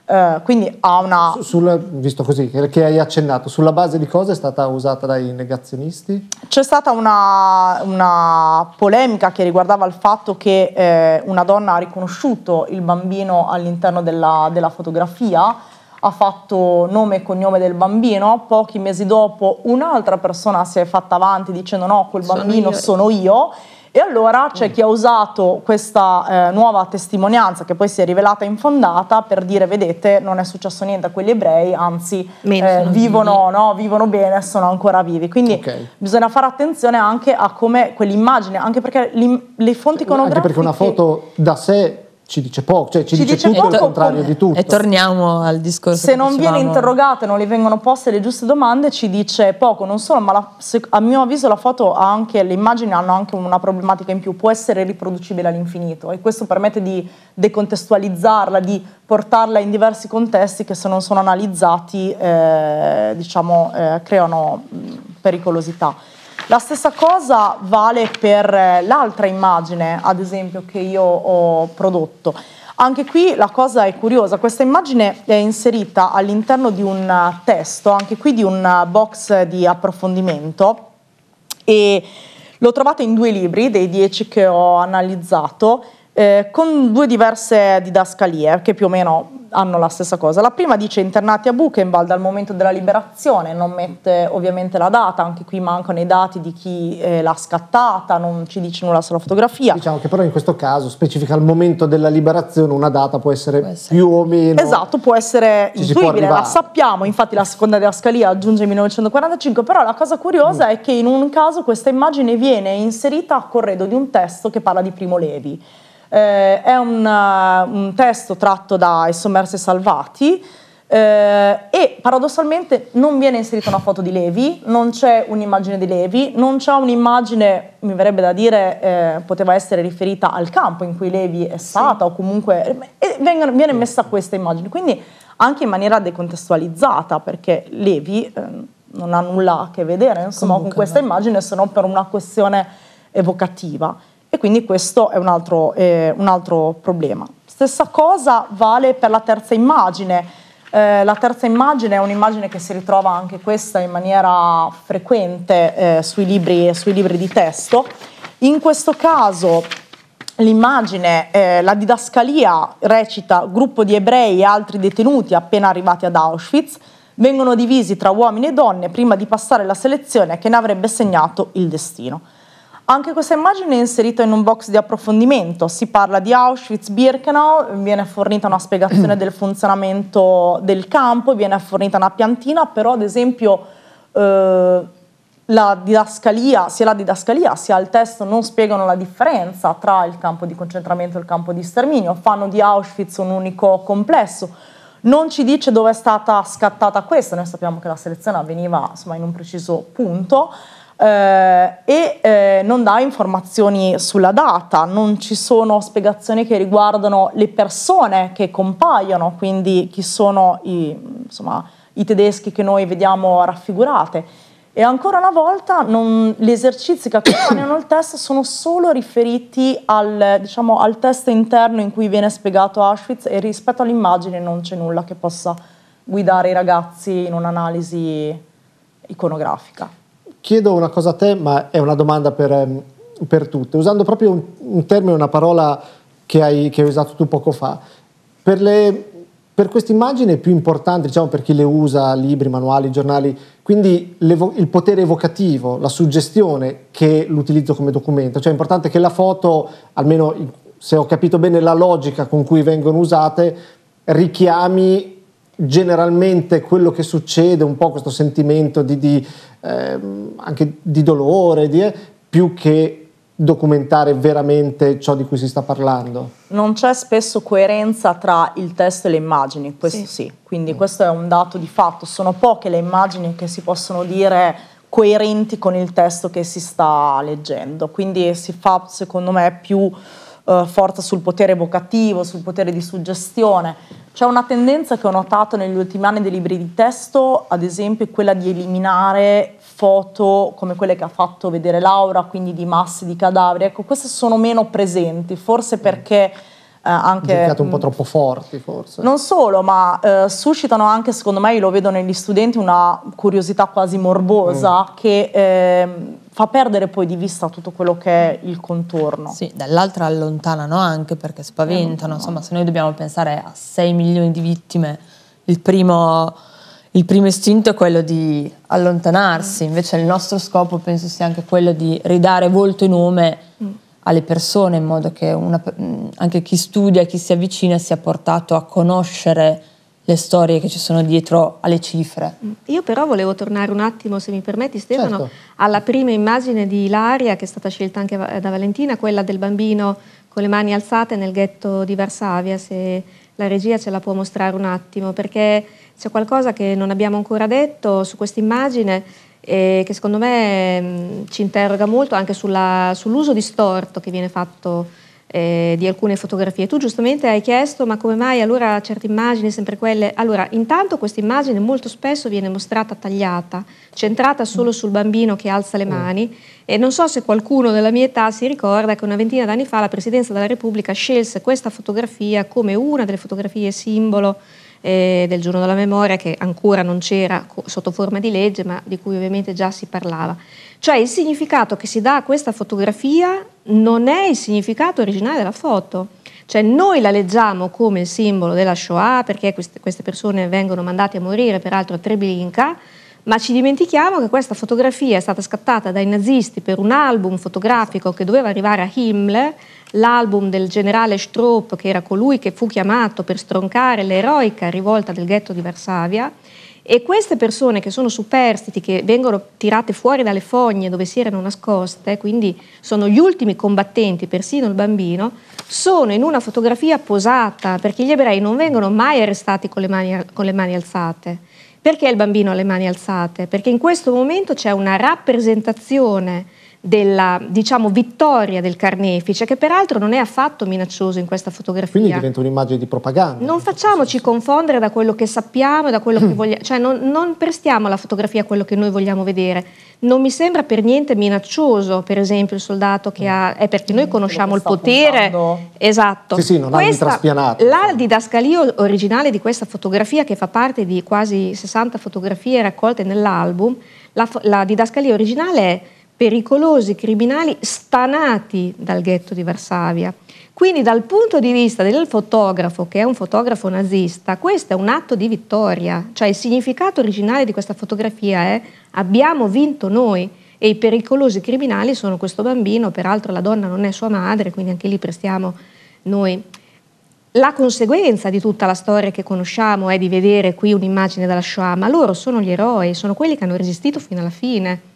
eh, quindi ha una... Sul, visto così, che hai accennato, sulla base di cosa è stata usata dai negazionisti? C'è stata una, una polemica che riguardava il fatto che eh, una donna ha riconosciuto il bambino all'interno della, della fotografia, ha fatto nome e cognome del bambino, pochi mesi dopo un'altra persona si è fatta avanti dicendo no, quel bambino sono io, sono io e allora c'è mm. chi ha usato questa eh, nuova testimonianza, che poi si è rivelata infondata, per dire vedete non è successo niente a quegli ebrei, anzi eh, vivono, no, vivono, bene, sono ancora vivi. Quindi okay. bisogna fare attenzione anche a come quell'immagine, anche perché le fonti iconografiche... Anche perché una foto da sé ci dice poco, cioè ci, ci dice, dice tutto poco, il contrario di tutto. E torniamo al discorso. Se non dicevamo... viene interrogata, non le vengono poste le giuste domande, ci dice poco, non solo, ma la, se, a mio avviso la foto ha anche, le immagini hanno anche una problematica in più, può essere riproducibile all'infinito e questo permette di decontestualizzarla, di portarla in diversi contesti che se non sono analizzati eh, diciamo, eh, creano mm, pericolosità. La stessa cosa vale per eh, l'altra immagine, ad esempio, che io ho prodotto. Anche qui la cosa è curiosa, questa immagine è inserita all'interno di un eh, testo, anche qui di un eh, box di approfondimento e l'ho trovata in due libri dei dieci che ho analizzato eh, con due diverse didascalie che più o meno hanno la stessa cosa. La prima dice internati a Buchenwald al momento della liberazione, non mette ovviamente la data, anche qui mancano i dati di chi eh, l'ha scattata, non ci dice nulla sulla fotografia. Diciamo che però in questo caso specifica al momento della liberazione una data può essere, può essere. più o meno... Esatto, può essere ci intuibile, la sappiamo, infatti la seconda didascalia aggiunge 1945, però la cosa curiosa mm. è che in un caso questa immagine viene inserita a corredo di un testo che parla di Primo Levi eh, è un, eh, un, testo tratto da sommersi salvati eh, e paradossalmente non viene inserita una foto di Levi, non c'è un'immagine di Levi, non c'è un'immagine, mi verrebbe da dire, eh, poteva essere riferita al campo in cui Levi è stata sì. o comunque... Vengono, viene messa questa immagine, quindi anche in maniera decontestualizzata perché Levi eh, non ha nulla a che vedere insomma, con questa no. immagine se non per una questione evocativa e quindi questo è un altro, eh, un altro problema. Stessa cosa vale per la terza immagine. Eh, la terza immagine è un'immagine che si ritrova anche questa in maniera frequente eh, sui, libri, sui, libri, di testo. In questo caso l'immagine, eh, la didascalia recita gruppo di ebrei e altri detenuti appena arrivati ad Auschwitz vengono divisi tra uomini e donne prima di passare la selezione che ne avrebbe segnato il destino. Anche questa immagine è inserita in un box di approfondimento, si parla di Auschwitz-Birkenau, viene fornita una spiegazione del funzionamento del campo, viene fornita una piantina, però ad esempio eh, la didascalia, sia la didascalia sia il testo non spiegano la differenza tra il campo di concentramento e il campo di sterminio, fanno di Auschwitz un unico complesso. Non ci dice dove è stata scattata questa, noi sappiamo che la selezione avveniva insomma, in un preciso punto, eh, e eh, non dà informazioni sulla data, non ci sono spiegazioni che riguardano le persone che compaiono, quindi chi sono i, insomma, i tedeschi che noi vediamo raffigurate. E ancora una volta non, gli esercizi che accompagnano il test sono solo riferiti al, diciamo, al testo interno in cui viene spiegato Auschwitz e rispetto all'immagine non c'è nulla che possa guidare i ragazzi in un'analisi iconografica chiedo una cosa a te, ma è una domanda per, ehm, per tutte, usando proprio un, un, termine, una parola che hai, che hai usato tu poco fa. Per, le, per questa immagine più importante, diciamo per chi le usa, libri, manuali, giornali, quindi il potere evocativo, la suggestione che l'utilizzo come documento, cioè è importante che la foto, almeno se ho capito bene la logica con cui vengono usate, richiami generalmente quello che succede, un po' questo sentimento di, di, eh, anche di dolore, di, eh, più che documentare veramente ciò di cui si sta parlando. Non c'è spesso coerenza tra il testo e le immagini, questo sì, sì. quindi mm. questo è un dato di fatto, sono poche le immagini che si possono dire coerenti con il testo che si sta leggendo, quindi si fa secondo me più eh, forza sul potere evocativo, sul potere di suggestione. C'è una tendenza che ho notato negli ultimi anni dei libri di testo, ad esempio quella di eliminare foto come quelle che ha fatto vedere Laura, quindi di masse, di cadaveri. Ecco, queste sono meno presenti, forse perché... Eh, anche, un mm, po' troppo forti forse. Non solo, ma eh, suscitano anche, secondo me, io lo vedo negli studenti, una curiosità quasi morbosa mm. che eh, fa perdere poi di vista tutto quello che è il contorno. Sì, dall'altra allontanano anche perché spaventano, eh, insomma se noi dobbiamo pensare a 6 milioni di vittime, il primo, il primo istinto è quello di allontanarsi, invece il nostro scopo penso sia anche quello di ridare volto e nome mm. alle persone in modo che una, anche chi studia, chi si avvicina sia portato a conoscere le storie che ci sono dietro alle cifre. Io però volevo tornare un attimo, se mi permetti Stefano, certo. alla prima immagine di Ilaria che è stata scelta anche da Valentina, quella del bambino con le mani alzate nel ghetto di Varsavia, se la regia ce la può mostrare un attimo, perché c'è qualcosa che non abbiamo ancora detto su questa immagine eh, che secondo me mh, mm, ci interroga molto anche sulla, sull'uso distorto che viene fatto eh, di alcune fotografie. Tu giustamente hai chiesto ma come mai allora certe immagini, sempre quelle... Allora, intanto questa immagine molto spesso viene mostrata tagliata, centrata solo mm. sul bambino che alza le mm. mani e non so se qualcuno della mia età si ricorda che una ventina d'anni fa la Presidenza della Repubblica scelse questa fotografia come una delle fotografie simbolo eh, del giorno della memoria che ancora non c'era sotto forma di legge ma di cui ovviamente già si parlava. Cioè il significato che si dà a questa fotografia non è il significato originale della foto. Cioè noi la leggiamo come il simbolo della Shoah perché queste, queste persone vengono mandate a morire, peraltro a Treblinka, ma ci dimentichiamo che questa fotografia è stata scattata dai nazisti per un album fotografico che doveva arrivare a Himmler, l'album del generale Stroop, che era colui che fu chiamato per stroncare l'eroica rivolta del ghetto di Varsavia, e queste persone che sono superstiti, che vengono tirate fuori dalle fogne dove si erano nascoste, quindi sono gli ultimi combattenti, persino il bambino, sono in una fotografia posata, perché gli ebrei non vengono mai arrestati con le mani, con le mani alzate. Perché il bambino ha le mani alzate? Perché in questo momento c'è una rappresentazione della diciamo, vittoria del carnefice, che peraltro non è affatto minaccioso in questa fotografia. Quindi diventa un'immagine di propaganda. Non facciamoci confondere da quello che sappiamo e da quello che vogliamo, cioè non, non, prestiamo alla fotografia quello che noi vogliamo vedere. Non mi sembra per niente minaccioso, per esempio, il soldato che mm. ha. È perché noi mm, conosciamo il potere. Puntando. Esatto. Sì, sì, non questa, traspianato. La didascalia originale di questa fotografia, che fa parte di quasi 60 fotografie raccolte nell'album, la, la didascalia originale è pericolosi criminali stanati dal ghetto di Varsavia. Quindi dal punto di vista del fotografo, che è un fotografo nazista, questo è un atto di vittoria, cioè il significato originale di questa fotografia è abbiamo vinto noi e i pericolosi criminali sono questo bambino, peraltro la donna non è sua madre, quindi anche lì prestiamo noi. La conseguenza di tutta la storia che conosciamo è di vedere qui un'immagine della Shoah, ma loro sono gli eroi, sono quelli che hanno resistito fino alla fine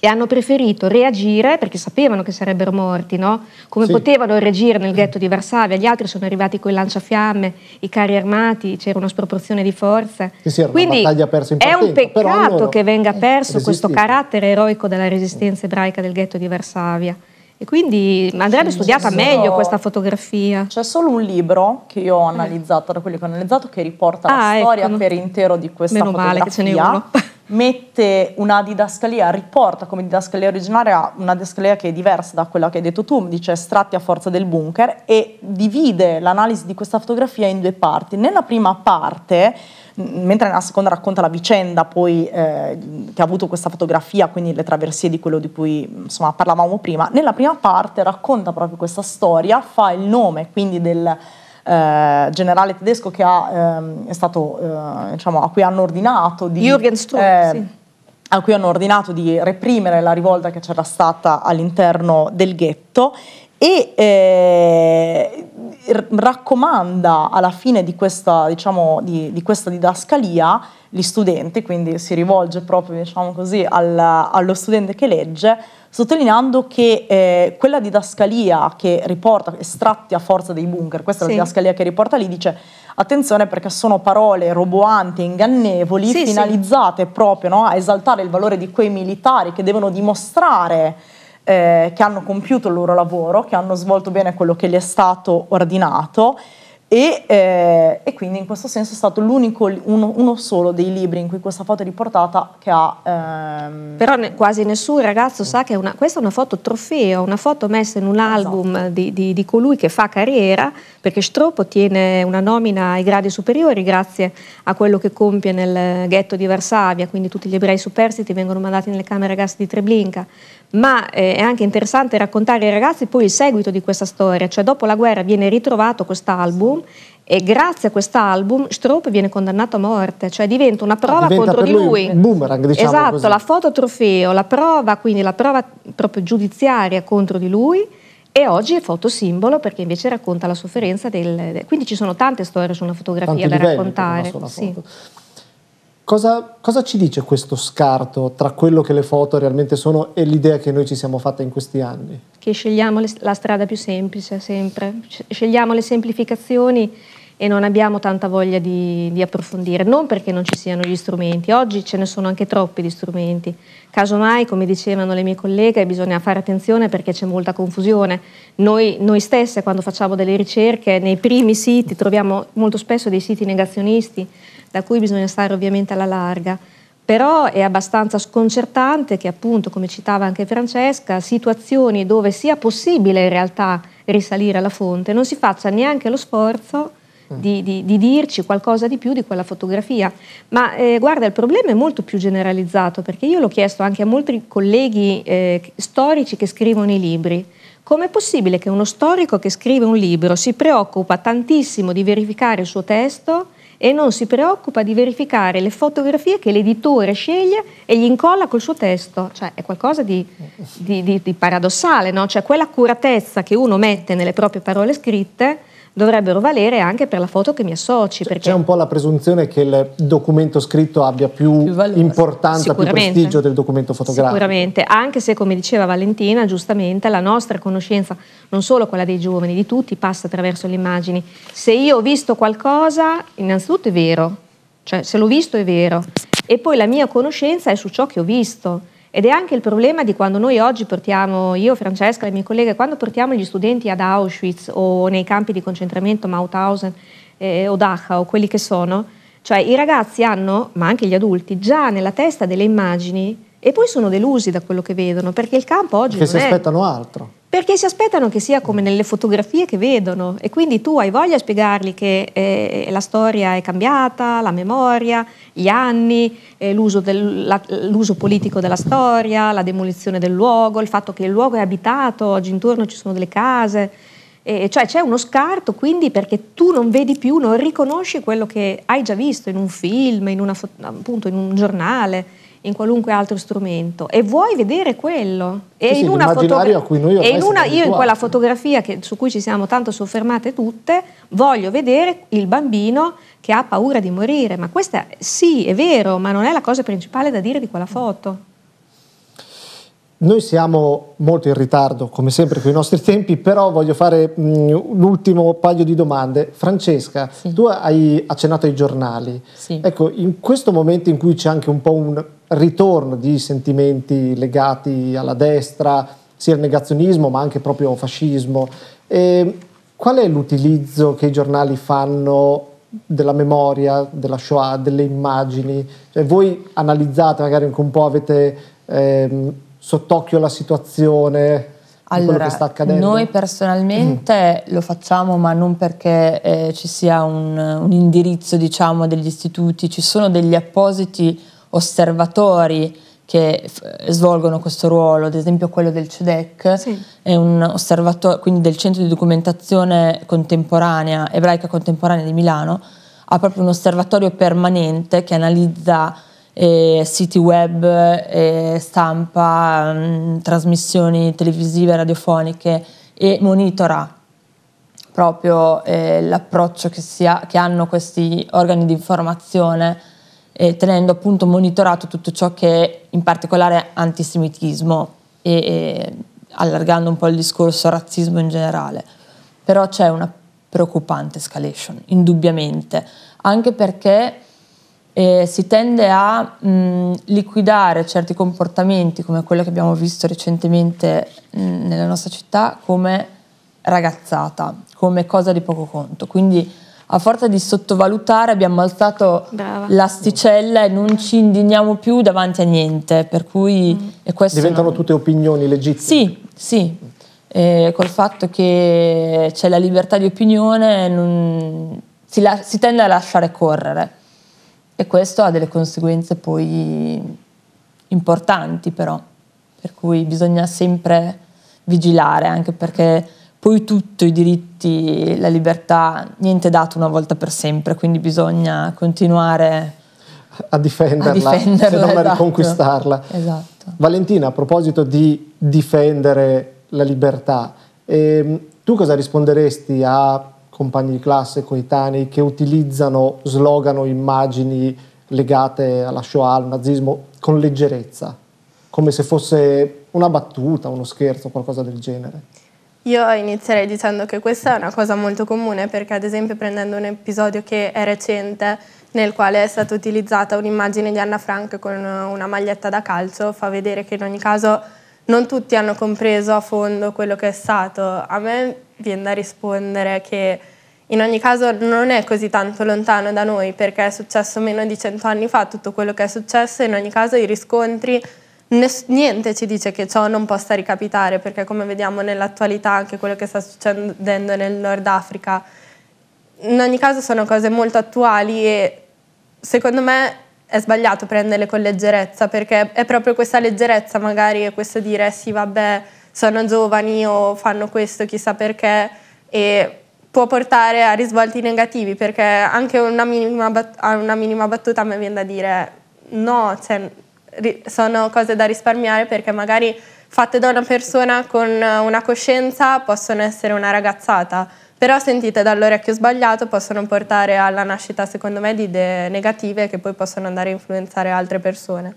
e hanno preferito reagire perché sapevano che sarebbero morti, no? Come sì. potevano reagire nel ghetto di Varsavia? Gli altri sono arrivati con i lanciafiamme, i carri armati, c'era una sproporzione di forze. Sì, sì, Quindi partenza, è un peccato loro... che venga perso questo carattere eroico della resistenza ebraica del ghetto di Varsavia. E quindi andrebbe studiata meglio questa fotografia. C'è solo un libro che io ho eh. analizzato, da quelli che ho analizzato, che riporta ah, la storia ecco. per intero di questa Meno fotografia. Meno male che ce n'è uno mette una didascalia, riporta come didascalia originaria una didascalia che è diversa da quella che hai detto tu, dice estratti a forza del bunker e divide l'analisi di questa fotografia in due parti. Nella prima parte, mentre nella seconda racconta la vicenda poi eh, che ha avuto questa fotografia, quindi le traversie di quello di cui insomma, parlavamo prima, nella prima parte racconta proprio questa storia, fa il nome quindi del eh, generale tedesco ha, ehm, eh, stato, diciamo, a cui hanno ordinato di... Jürgen Sturm, eh, sì a cui hanno ordinato di reprimere la rivolta che c'era stata all'interno del ghetto e eh, raccomanda alla fine di questa, diciamo, di, di questa, didascalia gli studenti, quindi si rivolge proprio diciamo così, al, allo studente che legge, sottolineando che eh, quella didascalia che riporta, estratti a forza dei bunker, questa sì. è la didascalia che riporta lì, dice attenzione perché sono parole roboanti e ingannevoli sì, finalizzate sì. proprio no, a esaltare il valore di quei militari che devono dimostrare eh, che hanno compiuto il loro lavoro, che hanno svolto bene quello che gli è stato ordinato e, eh, e, quindi in questo senso è stato l'unico, uno, uno, solo dei libri in cui questa foto è riportata che ha... Ehm... Però ne, quasi nessun ragazzo sa che è una, questa è una foto trofeo, una foto messa in un esatto. album esatto. di, di, di, colui che fa carriera, perché Stroop ottiene una nomina ai gradi superiori grazie a quello che compie nel ghetto di Varsavia, quindi tutti gli ebrei superstiti vengono mandati nelle camere a gas di Treblinka. Ma eh, è anche interessante raccontare ai ragazzi poi il seguito di questa storia, cioè dopo la guerra viene ritrovato quest'album album e grazie a quest'album Stroop viene condannato a morte, cioè diventa una prova diventa contro di lui. Un Boomerang, diciamo esatto, così. la foto trofeo, la prova, quindi la prova proprio giudiziaria contro di lui e oggi è fotosimbolo perché invece racconta la sofferenza del... Quindi ci sono tante storie sulla fotografia Tanti da raccontare. Sì. Cosa, cosa ci dice questo scarto tra quello che le foto realmente sono e l'idea che noi ci siamo fatte in questi anni? che scegliamo la strada più semplice sempre, scegliamo le semplificazioni e non abbiamo tanta voglia di, di, approfondire, non perché non ci siano gli strumenti, oggi ce ne sono anche troppi di strumenti, casomai come dicevano le mie colleghe bisogna fare attenzione perché c'è molta confusione, noi, noi stesse quando facciamo delle ricerche nei primi siti troviamo molto spesso dei siti negazionisti da cui bisogna stare ovviamente alla larga però è abbastanza sconcertante che appunto, come citava anche Francesca, situazioni dove sia possibile in realtà risalire alla fonte, non si faccia neanche lo sforzo mm. di, di, di, dirci qualcosa di più di quella fotografia. Ma eh, guarda, il problema è molto più generalizzato, perché io l'ho chiesto anche a molti colleghi eh, storici che scrivono i libri. Com'è possibile che uno storico che scrive un libro si preoccupa tantissimo di verificare il suo testo e non si preoccupa di verificare le fotografie che l'editore sceglie e gli incolla col suo testo. Cioè è qualcosa di, di, di, di paradossale, no? Cioè quell'accuratezza che uno mette nelle proprie parole scritte dovrebbero valere anche per la foto che mi associ. C'è un po' la presunzione che il documento scritto abbia più, più importanza, più prestigio del documento fotografico. Sicuramente, anche se come diceva Valentina, giustamente la nostra conoscenza, non solo quella dei giovani, di tutti, passa attraverso le immagini. Se io ho visto qualcosa, innanzitutto è vero, cioè se l'ho visto è vero, e poi la mia conoscenza è su ciò che ho visto. Ed è anche il problema di quando noi oggi portiamo, io, Francesca e le mie colleghe, quando portiamo gli studenti ad Auschwitz o nei campi di concentramento Mauthausen eh, o Dachau, quelli che sono, cioè i ragazzi hanno, ma anche gli adulti, già nella testa delle immagini e poi sono delusi da quello che vedono, perché il campo oggi... Perché si aspettano altro. Perché si aspettano che sia come nelle fotografie che vedono e quindi tu hai voglia di spiegargli che eh, la storia è cambiata, la memoria, gli anni, eh, l'uso, del, la, l'uso, politico della storia, la demolizione del luogo, il fatto che il luogo è abitato, oggi intorno ci sono delle case, eh, cioè c'è uno scarto quindi perché tu non vedi più, non riconosci quello che hai già visto in un film, in una, appunto in un giornale in qualunque altro strumento e vuoi vedere quello. E sì, in una fotogra- cui e in una, io in quella fotografia che, su cui ci siamo tanto soffermate tutte, voglio vedere il bambino che ha paura di morire, ma questa sì è vero, ma non è la cosa principale da dire di quella foto. Noi siamo molto in ritardo, come sempre, con i nostri tempi, però voglio fare un ultimo paio di domande. Francesca, sì. tu hai accennato ai giornali. Sì. Ecco, in questo momento in cui c'è anche un po' un ritorno di sentimenti legati alla destra, sia il negazionismo ma anche proprio fascismo, e ehm, qual è l'utilizzo che i giornali fanno della memoria, della Shoah, delle immagini? Cioè, voi analizzate, magari anche un po' avete... Ehm, sott'occhio la situazione? Allora, noi personalmente mm. lo facciamo, ma non perché eh, ci sia un, un indirizzo diciamo, degli istituti, ci sono degli appositi osservatori che f- svolgono questo ruolo, ad esempio quello del CEDEC, sì. è un osservatorio, quindi del Centro di Documentazione Contemporanea, Ebraica Contemporanea di Milano, ha proprio un osservatorio permanente che analizza eh, siti web, eh, stampa, mh, mm, trasmissioni televisive, radiofoniche e monitora proprio eh, l'approccio che, ha, che, hanno questi organi di informazione tenendo appunto monitorato tutto ciò che è in particolare antisemitismo e, e allargando un po' il discorso razzismo in generale. Però c'è una preoccupante escalation, indubbiamente, anche perché eh, si tende a mh, mm, liquidare certi comportamenti come quello che abbiamo visto recentemente mh, mm, nella nostra città come ragazzata, come cosa di poco conto. Quindi a forza di sottovalutare abbiamo alzato Brava. l'asticella e non ci indigniamo più davanti a niente, per cui mm. diventano non... tutte opinioni legittime. Sì, sì. Eh, col fatto che c'è la libertà di opinione non... si, la... si tende a lasciare correre e questo ha delle conseguenze poi importanti però, per cui bisogna sempre vigilare, anche perché poi tutto, i diritti, la libertà, niente è dato una volta per sempre, quindi bisogna continuare a difenderla, a difenderla se non esatto. a riconquistarla. Esatto. Valentina, a proposito di difendere la libertà, ehm, tu cosa risponderesti a compagni di classe, coetanei che utilizzano slogan o immagini legate alla Shoah, al nazismo, con leggerezza, come se fosse una battuta, uno scherzo, qualcosa del genere. Io inizierei dicendo che questa è una cosa molto comune perché ad esempio prendendo un episodio che è recente nel quale è stata utilizzata un'immagine di Anna Frank con una maglietta da calcio fa vedere che in ogni caso non tutti hanno compreso a fondo quello che è stato. A me viene da rispondere che in ogni caso non è così tanto lontano da noi perché è successo meno di cento anni fa tutto quello che è successo e in ogni caso i riscontri, niente ci dice che ciò non possa ricapitare perché come vediamo nell'attualità anche quello che sta succedendo nel Nord Africa, in ogni caso sono cose molto attuali e secondo me è sbagliato prenderle con leggerezza perché è proprio questa leggerezza magari e questo dire sì vabbè sono giovani o fanno questo chissà perché e può portare a risvolti negativi perché anche una minima, bat- una minima battuta mi viene da dire no, cioè, ri- sono cose da risparmiare perché magari fatte da una persona con una coscienza possono essere una ragazzata, però sentite dall'orecchio sbagliato possono portare alla nascita, secondo me, di idee negative che poi possono andare a influenzare altre persone.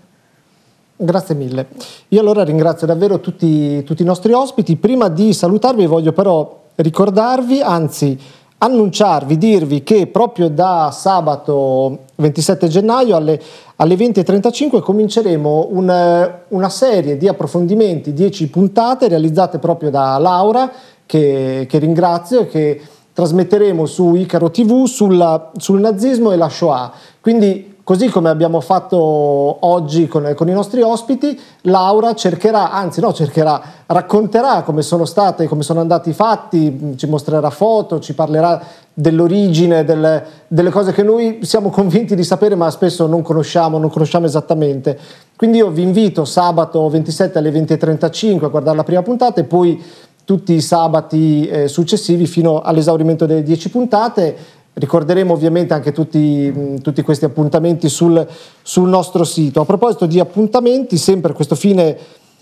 Grazie mille. Io allora ringrazio davvero tutti, tutti i nostri ospiti. Prima di salutarvi voglio però ricordarvi, anzi annunciarvi, dirvi che proprio da sabato 27 gennaio alle, alle 20.35 cominceremo un, una serie di approfondimenti, 10 puntate realizzate proprio da Laura, che, che ringrazio, che trasmetteremo su Icaro TV sulla, sul nazismo e la Shoah. Quindi Così come abbiamo fatto oggi con, con, i nostri ospiti, Laura cercherà, anzi no, cercherà, racconterà come sono state, come sono andati i fatti, ci mostrerà foto, ci parlerà dell'origine, delle, delle cose che noi siamo convinti di sapere ma spesso non conosciamo, non conosciamo esattamente. Quindi io vi invito sabato 27 alle 20.35 a guardare la prima puntata e poi tutti i sabati eh, successivi fino all'esaurimento delle 10 puntate Ricorderemo ovviamente anche tutti, tutti questi appuntamenti sul, sul, nostro sito. A proposito di appuntamenti, sempre questo fine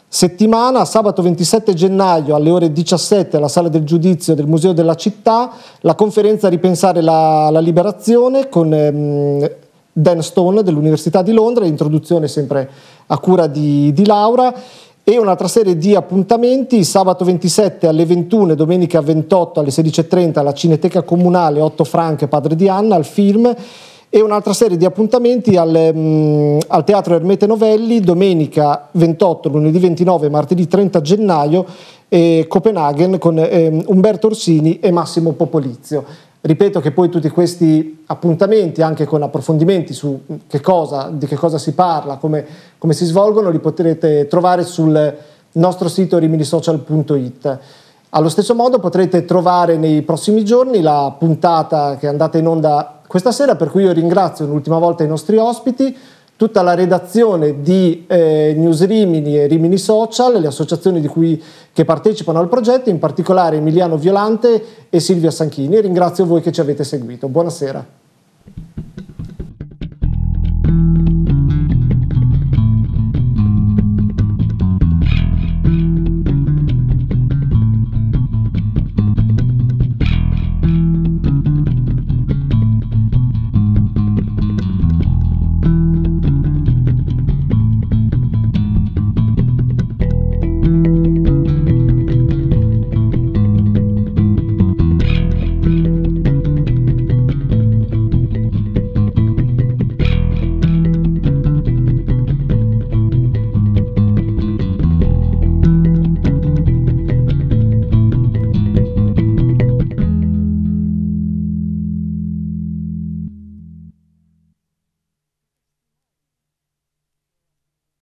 settimana, sabato 27 gennaio alle ore 17 alla sala del giudizio del Museo della Città, la conferenza Ripensare la, la liberazione con ehm, Dan Stone dell'Università di Londra, introduzione sempre a cura di, di Laura e un'altra serie di appuntamenti sabato 27 alle 21, domenica 28 alle 16.30 alla Cineteca Comunale Otto Frank, padre di Anna, al film e un'altra serie di appuntamenti al, mh, mm, al, Teatro Ermete Novelli domenica 28, lunedì 29 martedì 30 gennaio eh, Copenaghen con eh, Umberto Orsini e Massimo Popolizio. Ripeto che poi tutti questi appuntamenti, anche con approfondimenti su che cosa, di che cosa si parla, come, come si svolgono, li potrete trovare sul nostro sito riminisocial.it. Allo stesso modo potrete trovare nei prossimi giorni la puntata che è andata in onda questa sera, per cui io ringrazio un'ultima volta i nostri ospiti tutta la redazione di eh, News Rimini e Rimini Social, le associazioni cui, che partecipano al progetto, in particolare Emiliano Violante e Silvia Sanchini. Ringrazio voi che ci avete seguito. Buonasera.